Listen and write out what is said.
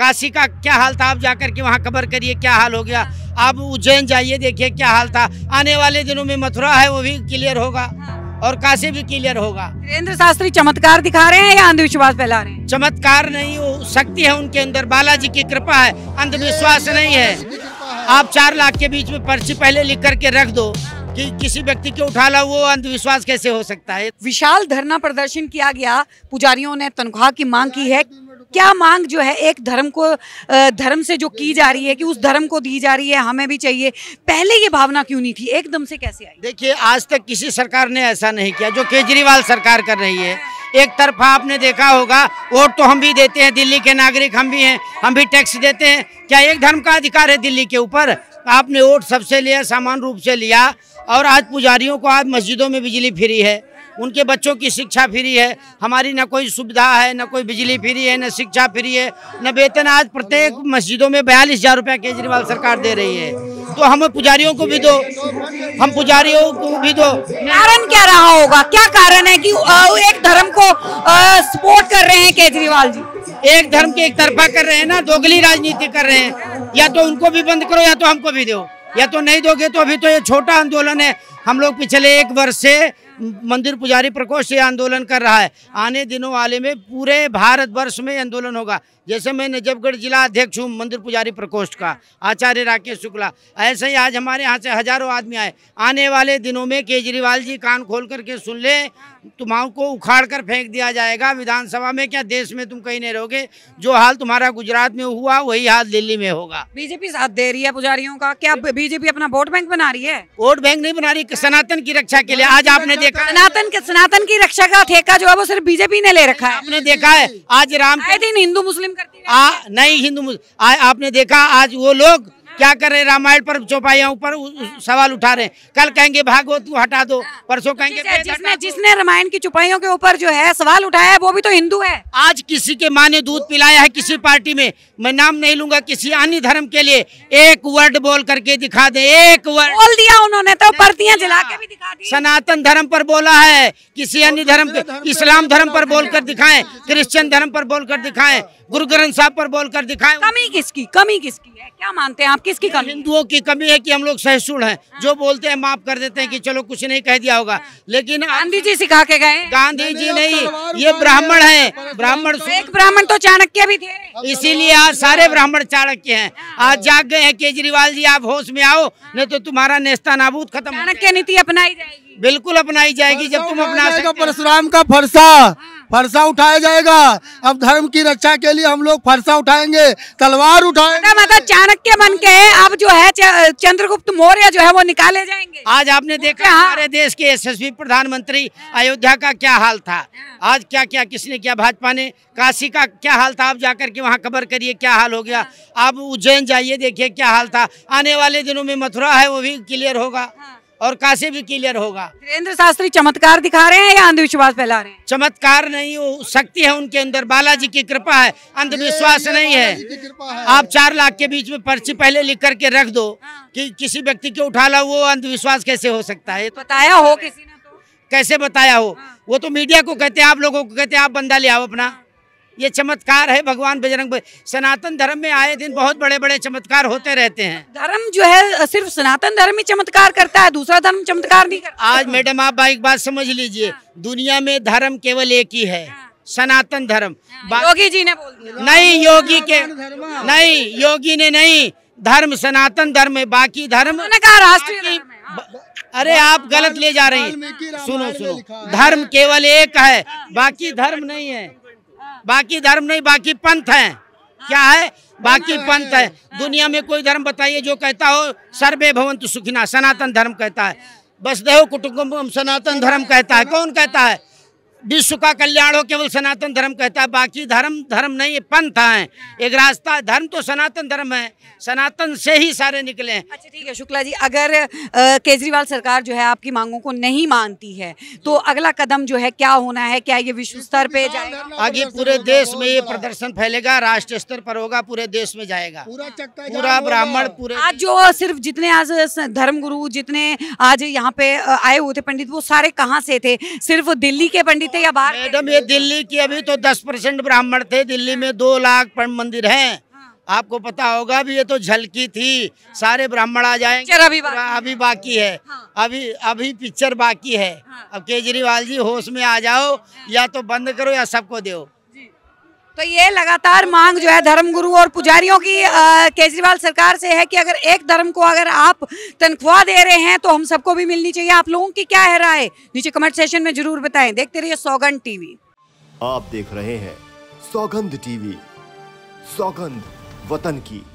काशी का क्या हाल था आप जाकर के वहाँ कबर करिए क्या हाल हो गया आप उज्जैन जाइए देखिए क्या हाल था आने वाले दिनों में मथुरा है वो भी क्लियर होगा हाँ। और काशी भी क्लियर होगा वीरेंद्र शास्त्री चमत्कार दिखा रहे हैं या अंधविश्वास फैला रहे हैं चमत्कार नहीं वो शक्ति है उनके अंदर बालाजी की कृपा है अंधविश्वास हाँ। नहीं है आप चार लाख के बीच में पर्ची पहले लिख करके रख दो कि किसी व्यक्ति के उठा ला वो अंधविश्वास कैसे हो सकता है विशाल धरना प्रदर्शन किया गया पुजारियों ने तनख्वाह की मांग की है क्या मांग जो है एक धर्म को धर्म से जो की जा रही है कि उस धर्म को दी जा रही है हमें भी चाहिए पहले ये भावना क्यों नहीं थी एकदम से कैसे आई देखिए आज तक किसी सरकार ने ऐसा नहीं किया जो केजरीवाल सरकार कर रही है एक तरफा आपने देखा होगा वोट तो हम भी देते हैं दिल्ली के नागरिक हम भी हैं हम भी टैक्स देते हैं क्या एक धर्म का अधिकार है दिल्ली के ऊपर आपने वोट सबसे लिया सामान रूप से लिया और आज पुजारियों को आज मस्जिदों में बिजली फ्री है उनके बच्चों की शिक्षा फ्री है हमारी न कोई सुविधा है न कोई बिजली फ्री है न शिक्षा फ्री है न वेतन आज प्रत्येक मस्जिदों में बयालीस हज़ार रुपया केजरीवाल सरकार दे रही है तो हम पुजारियों को भी दो हम पुजारियों को भी दो कारण क्या रहा होगा क्या कारण है कि एक धर्म को सपोर्ट कर रहे हैं केजरीवाल जी एक धर्म की एक तरफा कर रहे हैं ना दोगली राजनीति कर रहे हैं या तो उनको भी बंद करो या तो हमको भी दो या तो नहीं दोगे तो अभी तो ये छोटा आंदोलन है हम लोग पिछले एक वर्ष से मंदिर पुजारी प्रकोष्ठ से आंदोलन कर रहा है आने दिनों वाले में पूरे भारतवर्ष में आंदोलन होगा जैसे मैं नजबगढ़ जिला अध्यक्ष हूँ मंदिर पुजारी प्रकोष्ठ का आचार्य राकेश शुक्ला ऐसे ही आज हमारे यहाँ से हजारों आदमी आए आने वाले दिनों में केजरीवाल जी कान खोल करके सुन ले तुम्हारों को उखाड़ कर फेंक दिया जाएगा विधानसभा में क्या देश में तुम कहीं नहीं रहोगे जो हाल तुम्हारा गुजरात में हुआ वही हाल दिल्ली में होगा बीजेपी साथ दे रही है पुजारियों का क्या बीजेपी अपना वोट बैंक बना रही है वोट बैंक नहीं बना रही सनातन की रक्षा के लिए आज आपने देखा देखा सनातन के सनातन की रक्षा का ठेका जो है वो सिर्फ बीजेपी ने ले रखा है आपने देखा है आज राम दिन हिंदू मुस्लिम करती आ, नहीं हिंदू आपने देखा आज वो लोग क्या कर रहे रामायण पर चौपाइयों पर सवाल उठा रहे हैं कल कहेंगे भागो तू हटा दो हाँ। परसों कहेंगे जिसने, जिसने, जिसने रामायण की चौपाइयों के ऊपर जो है सवाल उठाया है वो भी तो हिंदू है आज किसी के माँ ने दूध पिलाया है किसी पार्टी में मैं नाम नहीं लूंगा किसी अन्य धर्म के लिए एक वर्ड बोल करके दिखा दे एक वर्ड बोल दिया उन्होंने तो पर्तियां जला के भी दिखा सनातन धर्म पर बोला है किसी अन्य धर्म के इस्लाम धर्म पर बोलकर दिखाए हाँ। क्रिश्चियन धर्म पर बोलकर दिखाए गुरु ग्रंथ साहब पर बोलकर दिखाए कमी किसकी कमी किसकी है क्या मानते हैं आप किसकी कमी हिंदुओं की कमी है कि हम लोग सहसुण हैं हाँ। जो बोलते हैं माफ कर देते हैं कि हाँ। चलो कुछ नहीं कह दिया होगा हाँ। लेकिन गांधी जी सिखा के गए गांधी जी नहीं ये ब्राह्मण है ब्राह्मण तो एक ब्राह्मण तो चाणक्य भी थे इसीलिए आज सारे ब्राह्मण चाणक्य है हाँ। आज जाग गए हैं केजरीवाल जी आप होश में आओ हाँ। नहीं तो तुम्हारा नेस्ता नाबूद खत्म चाणक्य नीति अपनाई जाएगी बिल्कुल अपनाई जाएगी जब तुम अपना परशुराम का फरसा फरसा उठाया जाएगा अब धर्म की रक्षा के लिए हम लोग फरसा उठाएंगे तलवार उठाएंगे मतलब चाणक्य बन के अब जो है चंद्रगुप्त मौर्य जो है वो निकाले जाएंगे आज आपने देखा हाँ। हमारे देश के यशस्वी प्रधानमंत्री अयोध्या का क्या हाल था हाँ। आज क्या क्या किसने क्या भाजपा ने काशी का क्या हाल था आप जाकर के वहाँ कबर करिए क्या हाल हो गया हाँ। आप उज्जैन जाइए देखिए क्या हाल था आने वाले दिनों में मथुरा है वो भी क्लियर होगा और काशी भी क्लियर होगा वीरेंद्र शास्त्री चमत्कार दिखा रहे हैं या अंधविश्वास फैला रहे हैं चमत्कार नहीं वो शक्ति है उनके अंदर बालाजी की कृपा है अंधविश्वास नहीं है।, है आप चार लाख के बीच में पर्ची पहले लिख करके रख दो हाँ। कि किसी व्यक्ति के उठा लो वो अंधविश्वास कैसे हो सकता है तो बताया हो किसी ने तो कैसे बताया हो हाँ। वो तो मीडिया को कहते हैं आप लोगों को कहते हैं आप बंदा ले आओ अपना हाँ। ये चमत्कार है भगवान बजरंग सनातन धर्म में आए दिन बहुत बड़े बड़े चमत्कार होते रहते हैं धर्म जो है सिर्फ सनातन धर्म ही चमत्कार करता है दूसरा धर्म चमत्कार नहीं करता आज मैडम आप एक बात समझ लीजिए हाँ। दुनिया में धर्म केवल एक ही है हाँ। सनातन धर्म हाँ, योगी जी ने नहीं योगी के नहीं योगी ने नहीं धर्म सनातन धर्म है बाकी धर्म राष्ट्रीय अरे आप गलत ले जा रही हैं सुनो सुनो धर्म केवल एक है बाकी धर्म नहीं है बाकी धर्म नहीं बाकी पंथ है क्या है बाकी हाँ। पंथ है दुनिया में कोई धर्म बताइए जो कहता हो सर्वे भवंतु सुखिना सनातन धर्म कहता है बस देव कुटुंब सनातन धर्म कहता है कौन कहता है विश्व का कल्याण हो केवल सनातन धर्म कहता है बाकी धर्म धर्म नहीं है पंथ है एक रास्ता धर्म तो सनातन धर्म है सनातन से ही सारे निकले हैं अच्छा ठीक है शुक्ला जी अगर केजरीवाल सरकार जो है आपकी मांगों को नहीं मानती है तो अगला कदम जो है क्या होना है क्या ये विश्व स्तर पे तो जाएगा आगे पूरे देश में ये प्रदर्शन फैलेगा राष्ट्र स्तर पर होगा पूरे देश में जाएगा पूरा ब्राह्मण पूरे आज जो सिर्फ जितने आज धर्म गुरु जितने आज यहाँ पे आए हुए थे पंडित वो सारे कहाँ से थे सिर्फ दिल्ली के पंडित थे या बाहर मैडम ये दिल्ली की अभी तो दस परसेंट ब्राह्मण थे दिल्ली में दो लाख मंदिर हैं हाँ। आपको पता होगा अभी ये तो झलकी थी हाँ। सारे ब्राह्मण आ जाएंगे अभी बाकी हाँ, अभी बाकी है हाँ। अभी अभी पिक्चर बाकी है हाँ। अब केजरीवाल जी होश में आ जाओ या तो बंद करो या सबको दो तो ये लगातार मांग जो है धर्मगुरु और पुजारियों की केजरीवाल सरकार से है कि अगर एक धर्म को अगर आप तनख्वाह दे रहे हैं तो हम सबको भी मिलनी चाहिए आप लोगों की क्या है राय नीचे कमेंट सेशन में जरूर बताएं देखते रहिए सौगंध टीवी आप देख रहे हैं सौगंध टीवी सौगंध वतन की